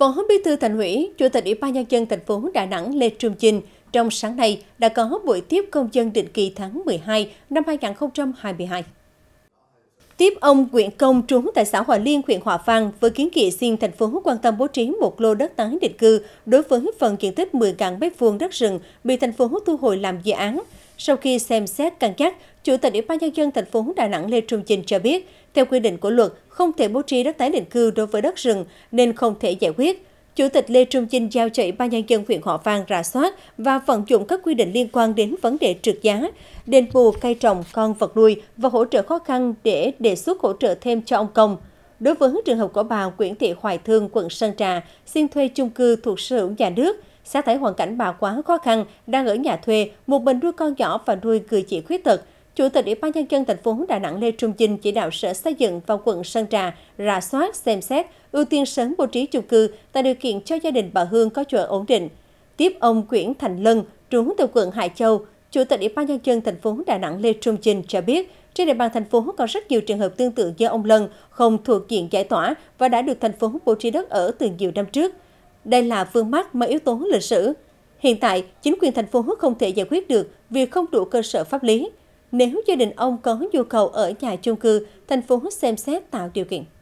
Phó Bí thư Thành ủy, Chủ tịch Ủy ban nhân dân thành phố Đà Nẵng Lê Trung Chinh trong sáng nay đã có buổi tiếp công dân định kỳ tháng 12 năm 2022. Tiếp ông Nguyễn Công trú tại xã Hòa Liên, huyện Hòa Vang với kiến nghị xin thành phố quan tâm bố trí một lô đất tái định cư đối với phần diện tích 10.000 m2 đất rừng bị thành phố thu hồi làm dự án. Sau khi xem xét cân nhắc, Chủ tịch Ủy ban nhân dân thành phố Đà Nẵng Lê Trung trình cho biết, theo quy định của luật, không thể bố trí đất tái định cư đối với đất rừng nên không thể giải quyết. Chủ tịch Lê Trung Chinh giao cho Ủy ban Nhân dân huyện Hòa Vang rà soát và vận dụng các quy định liên quan đến vấn đề trượt giá, đền bù cây trồng con vật nuôi và hỗ trợ khó khăn để đề xuất hỗ trợ thêm cho ông Công. Đối với trường hợp của bà Nguyễn Thị Hoài Thương, quận Sơn Trà, xin thuê chung cư thuộc sở hữu nhà nước, xã thấy hoàn cảnh bà quá khó khăn, đang ở nhà thuê, một mình nuôi con nhỏ và nuôi người chị khuyết tật, Chủ tịch Ủy ban Nhân dân thành phố Đà Nẵng Lê Trung Chinh chỉ đạo Sở Xây dựng và quận Sơn Trà rà soát, xem xét, ưu tiên sớm bố trí chung cư tạo điều kiện cho gia đình bà Hương có chỗ ổn định. Tiếp ông Nguyễn Thành Lân, trú từ quận Hải Châu, Chủ tịch Ủy ban Nhân dân thành phố Đà Nẵng Lê Trung Chinh cho biết, trên địa bàn thành phố có rất nhiều trường hợp tương tự do ông Lân không thuộc diện giải tỏa và đã được thành phố bố trí đất ở từ nhiều năm trước. Đây là vương mắc mà yếu tố lịch sử. Hiện tại, chính quyền thành phố không thể giải quyết được vì không đủ cơ sở pháp lý nếu gia đình ông có nhu cầu ở nhà chung cư, thành phố xem xét tạo điều kiện.